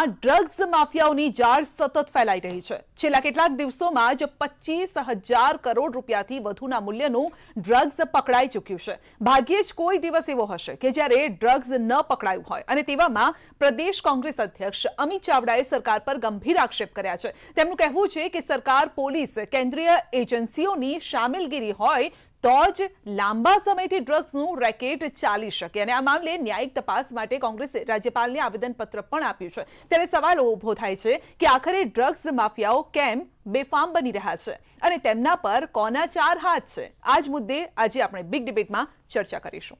આ ડ્રગ્સ માફિયાઓની જાળ સતત ફેલાઈ રહી છે છેલ્લા કેટલાક દિવસોમાં જ પચીસ હજાર કરોડ રૂપિયાથી વધુના મૂલ્યનું ડ્રગ્સ પકડાઈ ચૂક્યું છે ભાગ્યે જ કોઈ દિવસ એવો હશે કે જ્યારે ડ્રગ્સ ન પકડાયું હોય અને તેવામાં પ્રદેશ કોંગ્રેસ અધ્યક્ષ અમિત ચાવડાએ સરકાર પર ગંભીર આક્ષેપ કર્યા છે તેમનું કહેવું છે કે સરકાર પોલીસ કેન્દ્રીય એજન્સીઓની સામેલગીરી હોય તો જ લાંબા સમયથી ડ્રગ્સનું રેકેટ ચાલી શકે અને આ મામલે ન્યાયિક તપાસ માટે કોંગ્રેસે રાજ્યપાલને આવેદનપત્ર પણ આપ્યું છે ત્યારે સવાલ ઊભો થાય છે કે આખરે ડ્રગ્સ માફિયાઓ કેમ બેફામ બની રહ્યા છે અને તેમના પર કોના ચાર હાથ છે આ જ મુદ્દે આજે આપણે બિગ ડિબેટમાં ચર્ચા કરીશું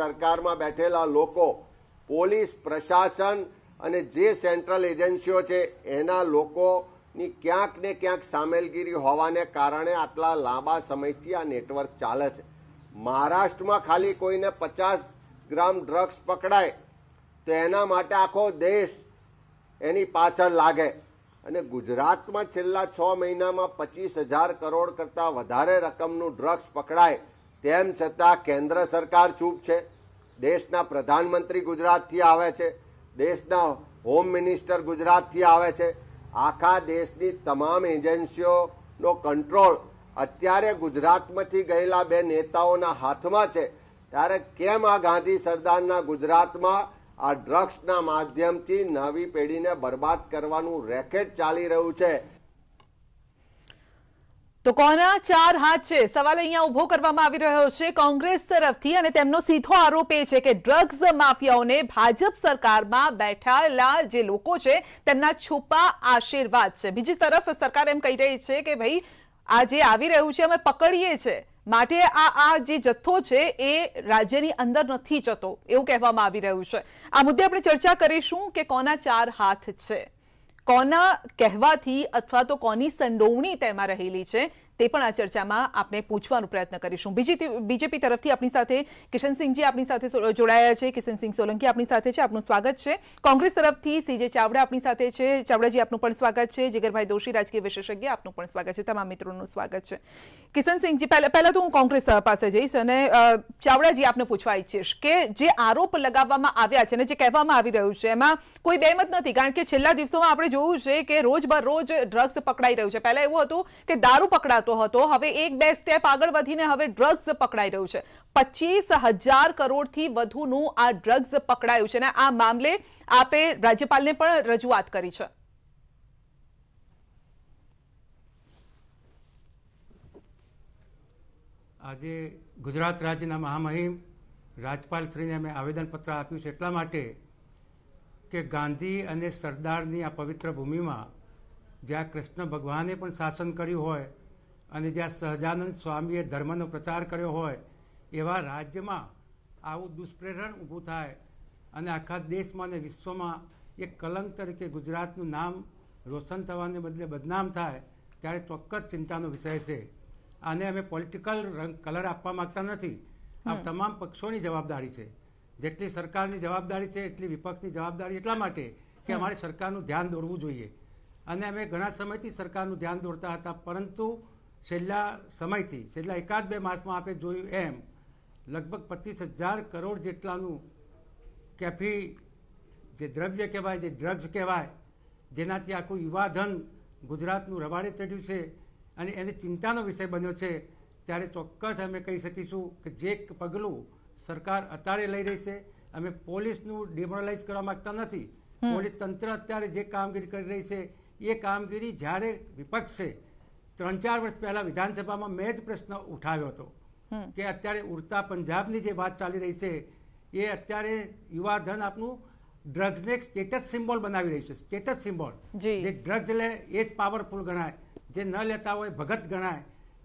સરકારમાં બેઠેલા લોકો પોલીસ પ્રશાસન અને જે સેન્ટ્રલ એજન્સીઓ છે એના લોકોની ક્યાંક ને ક્યાંક સામેલગીરી હોવાને કારણે આટલા લાંબા સમયથી આ નેટવર્ક ચાલે છે મહારાષ્ટ્રમાં ખાલી કોઈને પચાસ ગ્રામ ડ્રગ્સ પકડાય તો એના માટે આખો દેશ એની પાછળ લાગે અને ગુજરાતમાં છેલ્લા છ મહિનામાં પચીસ હજાર કરોડ કરતાં વધારે રકમનું ડ્રગ્સ પકડાય તેમ છતાં કેન્દ્ર સરકાર ચૂપ છે દેશના પ્રધાનમંત્રી ગુજરાતથી આવે છે દેશના હોમ મિનિસ્ટર ગુજરાતથી આવે છે આખા દેશની તમામ એજન્સીઓનો કંટ્રોલ અત્યારે ગુજરાતમાંથી ગયેલા બે નેતાઓના હાથમાં છે ત્યારે કેમ આ ગાંધી સરદારના ગુજરાતમાં આ ડ્રગ્સના માધ્યમથી નવી પેઢીને બરબાદ કરવાનું રેકેટ ચાલી રહ્યું છે તો કોના ચાર હાથ છે સવાલ અહીંયા ઉભો કરવામાં આવી રહ્યો છે કોંગ્રેસ તરફથી અને તેમનો સીધો આરોપ એ છે કે ડ્રગ્સ માફિયાઓને ભાજપ સરકારમાં બેઠેલા જે લોકો છે તેમના છુપા આશીર્વાદ છે બીજી તરફ સરકાર એમ કહી રહી છે કે ભાઈ આ જે આવી રહ્યું છે અમે પકડીએ છીએ માટે આ આ જે જથ્થો છે એ રાજ્યની અંદર નથી જતો એવું કહેવામાં આવી રહ્યું છે આ મુદ્દે આપણે ચર્ચા કરીશું કે કોના ચાર હાથ છે કોના કહેવાથી અથવા તો કોની સંડોવણી તેમાં રહેલી છે તે પણ આ ચર્ચામાં આપણે પૂછવાનો પ્રયત્ન કરીશું બીજી બીજેપી તરફથી આપણી સાથે કિશનસિંહજી આપણી સાથે જોડાયા છે કિશનસિંહ સોલંકી આપણી સાથે છે આપનું સ્વાગત છે કોંગ્રેસ તરફથી સીજે ચાવડા આપણી સાથે છે ચાવડાજી આપનું પણ સ્વાગત છે જીગરભાઈ દોશી રાજકીય વિશેષજ્ઞ આપનું પણ સ્વાગત છે તમામ મિત્રોનું સ્વાગત છે કિશનસિંહજી પહેલા પહેલાં તો હું કોંગ્રેસ પાસે જઈશ અને ચાવડાજી આપને પૂછવા ઈચ્છીશ કે જે આરોપ લગાવવામાં આવ્યા છે અને જે કહેવામાં આવી રહ્યું છે એમાં કોઈ બેમત નથી કારણ કે છેલ્લા દિવસોમાં આપણે જોયું છે કે રોજ રોજ ડ્રગ્સ પકડાઈ રહ્યું છે પહેલા એવું હતું કે દારૂ પકડાતો જતો હતો હવે એક બે સ્ટેપ આગળ વધીને હવે ડ્રગ્સ પકડાઈ રહ્યું છે પચીસ હજાર કરોડથી વધુનું આ ડ્રગ્સ પકડાયું છે અને આ મામલે આપે રાજ્યપાલને પણ રજૂઆત કરી છે આજે ગુજરાત રાજ્યના મહામહિમ રાજપાલશ્રીને અમે આવેદનપત્ર આપ્યું છે એટલા માટે કે ગાંધી અને સરદારની આ પવિત્ર ભૂમિમાં જ્યાં કૃષ્ણ ભગવાને પણ શાસન કર્યું હોય અને જ્યાં સહજાનંદ સ્વામીએ ધર્મનો પ્રચાર કર્યો હોય એવા રાજ્યમાં આવું દુષ્પ્રેરણ ઊભું થાય અને આખા દેશમાં અને વિશ્વમાં એક કલંક તરીકે ગુજરાતનું નામ રોશન થવાને બદલે બદનામ થાય ત્યારે ચોક્કસ ચિંતાનો વિષય છે આને અમે પોલિટિકલ રંગ કલર આપવા માગતા નથી આ તમામ પક્ષોની જવાબદારી છે જેટલી સરકારની જવાબદારી છે એટલી વિપક્ષની જવાબદારી એટલા માટે કે અમારે સરકારનું ધ્યાન દોરવું જોઈએ અને અમે ઘણા સમયથી સરકારનું ધ્યાન દોરતા હતા પરંતુ છેલ્લા સમયથી છેલ્લા એકાદ બે માસમાં આપણે જોયું એમ લગભગ પચીસ હજાર કરોડ જેટલાનું કેફી જે દ્રવ્ય કહેવાય જે ડ્રગ્સ કહેવાય જેનાથી આખું યુવાધન ગુજરાતનું રવાડે ચડ્યું છે અને એની ચિંતાનો વિષય બન્યો છે ત્યારે ચોક્કસ અમે કહી શકીશું કે જે પગલું સરકાર અત્યારે લઈ રહી છે અમે પોલીસનું ડિમોરલાઇઝ કરવા માગતા નથી પોલીસ તંત્ર અત્યારે જે કામગીરી કરી રહી છે એ કામગીરી જ્યારે વિપક્ષ છે ત્રણ ચાર વર્ષ પહેલા વિધાનસભામાં મેં જ પ્રશ્ન ઉઠાવ્યો હતો કે અત્યારે ઉડતા પંજાબની જે વાત ચાલી રહી છે એ અત્યારે યુવા ધન આપનું ડ્રગ્સને સ્ટેટસ સિમ્બોલ બનાવી રહ્યું છે સ્ટેટસ સિમ્બોલ જે ડ્રગ્સ લે એ જ પાવરફુલ ગણાય જે ન લેતા હોય ભગત ગણાય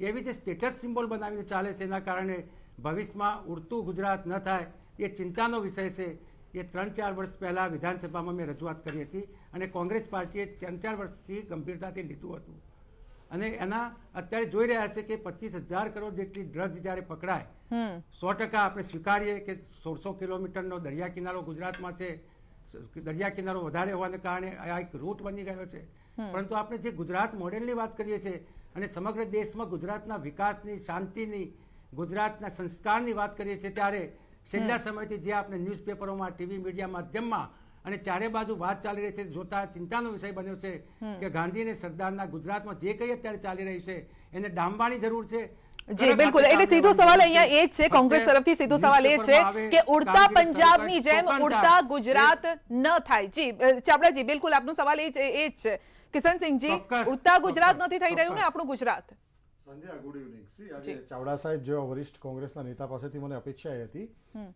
એવી જે સ્ટેટસ સિમ્બોલ બનાવીને ચાલે છે એના કારણે ભવિષ્યમાં ઉડતું ગુજરાત ન થાય એ ચિંતાનો વિષય છે એ ત્રણ ચાર વર્ષ પહેલાં વિધાનસભામાં મેં રજૂઆત કરી હતી અને કોંગ્રેસ પાર્ટીએ ત્રણ ચાર વર્ષથી ગંભીરતાથી લીધું હતું અને એના અત્યારે જોઈ રહ્યા છે કે પચીસ હજાર કરોડ જેટલી ડ્રગ જ્યારે પકડાય સો ટકા આપણે સ્વીકારીએ કે સોળસો કિલોમીટરનો દરિયા કિનારો ગુજરાતમાં છે દરિયા કિનારો વધારે હોવાને કારણે આ એક રૂટ બની ગયો છે પરંતુ આપણે જે ગુજરાત મોડેલની વાત કરીએ છીએ અને સમગ્ર દેશમાં ગુજરાતના વિકાસની શાંતિની ગુજરાતના સંસ્કારની વાત કરીએ છીએ ત્યારે છેલ્લા સમયથી જે આપણે ન્યૂઝપેપરોમાં ટીવી મીડિયા માધ્યમમાં અને ચારે બાજુ વાત ચાલી રહી છે જોતા ચિંતાનો વિષય બન્યો છે કે ગાંધી અને સરદારના ગુજરાતમાં જે કંઈ અત્યારે ચાલી રહી છે એને ડામવાની જરૂર છે જી બિલકુલ એટલે સીધો સવાલ અહીંયા એ છે કોંગ્રેસ તરફથી સીધો સવાલ એ છે કે ઉડતા પંજાબની જેમ ઉડતા ગુજરાત ન થાય જી ચાપડાજી બિલકુલ આપનો સવાલ એ જ છે કિશનસિંહજી ઉડતા ગુજરાત નથી થઈ રહ્યું ને આપણું ગુજરાત સંધ્યા ગુડ ઇવનિંગ સી આજે ચાવડા સાહેબ જેવા વરિષ્ઠ કોંગ્રેસના નેતા પાસેથી મને અપેક્ષા હતી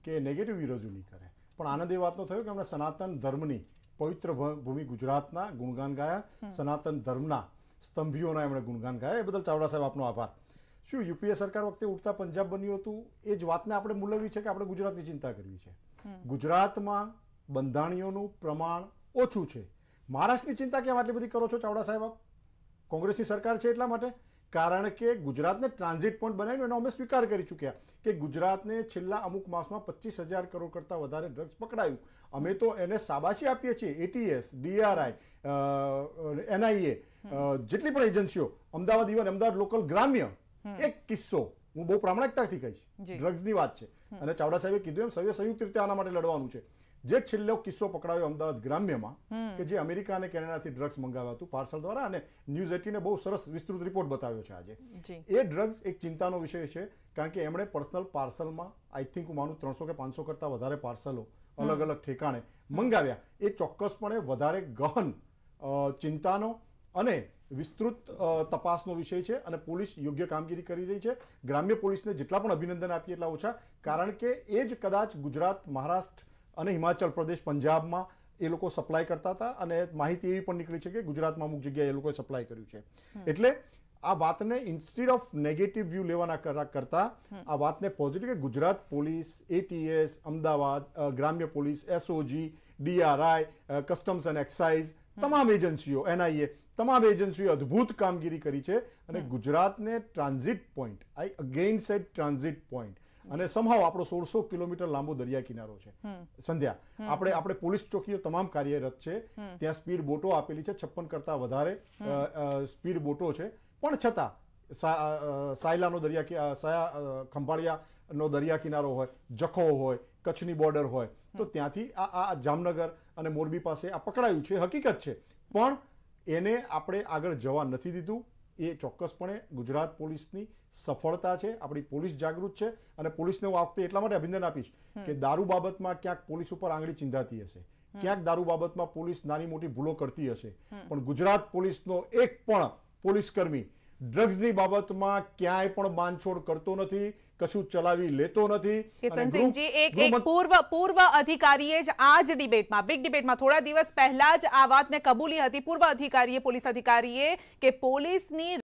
કે નેગેટિવ વિરોધ કરે પણ આનંદ એ વાતનો થયો કે એમણે સનાતન ધર્મની પવિત્ર ભૂમિ ગુજરાતના ગુણગાન ગાયા સનાતન ધર્મના સ્તંભીઓના એમણે ગુણગાન ગાયા એ બદલ ચાવડા સાહેબ આપનો આભાર શું યુપીએ સરકાર વખતે ઉઠતા પંજાબ બન્યું હતું એ જ વાતને આપણે મૂલવવી છે કે આપણે ગુજરાતની ચિંતા કરવી છે ગુજરાતમાં બંધાણીઓનું પ્રમાણ ઓછું છે મહારાષ્ટ્રની ચિંતા કેમ આટલી બધી કરો છો ચાવડા સાહેબ આપ કોંગ્રેસની સરકાર છે એટલા માટે કારણ કે ગુજરાતને ટ્રાન્ઝિટ પોઈન્ટ બનાવીને એનો અમે સ્વીકાર કરી ચૂક્યા કે ગુજરાતને છેલ્લા અમુક માસમાં પચીસ હજાર કરોડ કરતાં વધારે ડ્રગ્સ પકડાયું અમે તો એને સાબાશી આપીએ છીએ એટીએસ ડીઆરઆઈ એનઆઈએ જેટલી પણ એજન્સીઓ અમદાવાદ ઇવન અમદાવાદ લોકલ ગ્રામ્ય એક કિસ્સો હું બહુ પ્રામાણિકતાથી કહીશ ડ્રગ્સની વાત છે અને ચાવડા સાહેબે કીધું એમ સૌએ સંયુક્ત રીતે આના માટે લડવાનું છે જે છેલ્લો કિસ્સો પકડાયો અમદાવાદ ગ્રામ્યમાં કે જે અમેરિકા અને કેનેડાથી ડ્રગ્સ મંગાવ્યા હતું પાર્સલ દ્વારા અને ન્યૂઝ એટીને બહુ સરસ વિસ્તૃત રિપોર્ટ બતાવ્યો છે આજે એ ડ્રગ્સ એક ચિંતાનો વિષય છે કારણ કે એમણે પર્સનલ પાર્સલમાં આઈ થિંક હું માનું ત્રણસો કે પાંચસો કરતાં વધારે પાર્સલો અલગ અલગ ઠેકાણે મંગાવ્યા એ ચોક્કસપણે વધારે ગહન ચિંતાનો અને વિસ્તૃત તપાસનો વિષય છે અને પોલીસ યોગ્ય કામગીરી કરી રહી છે ગ્રામ્ય પોલીસને જેટલા પણ અભિનંદન આપીએ એટલા ઓછા કારણ કે એ જ કદાચ ગુજરાત મહારાષ્ટ્ર અને હિમાચલ પ્રદેશ પંજાબમાં એ લોકો સપ્લાય કરતા હતા અને માહિતી એવી પણ નીકળી છે કે ગુજરાતમાં અમુક જગ્યાએ એ લોકોએ સપ્લાય કર્યું છે એટલે આ વાતને ઇન્સ્ટેડ ઓફ નેગેટિવ વ્યૂ લેવાના કરતા આ વાતને પોઝિટિવ કે ગુજરાત પોલીસ એટીએસ અમદાવાદ ગ્રામ્ય police SOG DRI customs and excise તમામ એજન્સીઓ એનઆઈએ તમામ એજન્સીઓએ અદ્ભુત કામગીરી કરી છે અને ગુજરાતને ટ્રાન્ઝિટ પોઈન્ટ આઈ અગેન્સ એટ ટ્રાન્ઝિટ પોઈન્ટ અને સમહાવ આપણો સોળસો કિલોમીટર લાંબો દરિયા કિનારો છે સંધ્યા આપણે આપણે પોલીસ ચોકીઓ તમામ કાર્યરત છે ત્યાં સ્પીડ બોટો આપેલી છે છપ્પન કરતા વધારે સ્પીડ બોટો છે પણ છતાં સાયલાનો દરિયા સાયા ખંભાળિયાનો દરિયા કિનારો હોય જખો હોય કચ્છની બોર્ડર હોય તો ત્યાંથી આ આ જામનગર અને મોરબી પાસે આ પકડાયું છે હકીકત છે પણ એને આપણે આગળ જવા નથી દીધું એ ચોક્કસપણે ગુજરાત પોલીસની સફળતા છે આપણી પોલીસ જાગૃત છે અને પોલીસને હું આ વખતે એટલા માટે અભિનંદન આપીશ કે દારૂ બાબતમાં ક્યાંક પોલીસ ઉપર આંગળી ચીંધાતી હશે ક્યાંક દારૂ બાબતમાં પોલીસ નાની મોટી ભૂલો કરતી હશે પણ ગુજરાત પોલીસનો એક પણ પોલીસકર્મી ડ્રગ્સની બાબતમાં ક્યાંય પણ બાંધછોડ કરતો નથી કશું ચલાવી લેતો નથી સંસિંહજી એક એક પૂર્વ પૂર્વ અધિકારીએ જ આ જ ડિબેટમાં બિગ ડિબેટમાં થોડા દિવસ પહેલા જ આ વાતને કબૂલી હતી પૂર્વ અધિકારીએ પોલીસ અધિકારીએ કે પોલીસની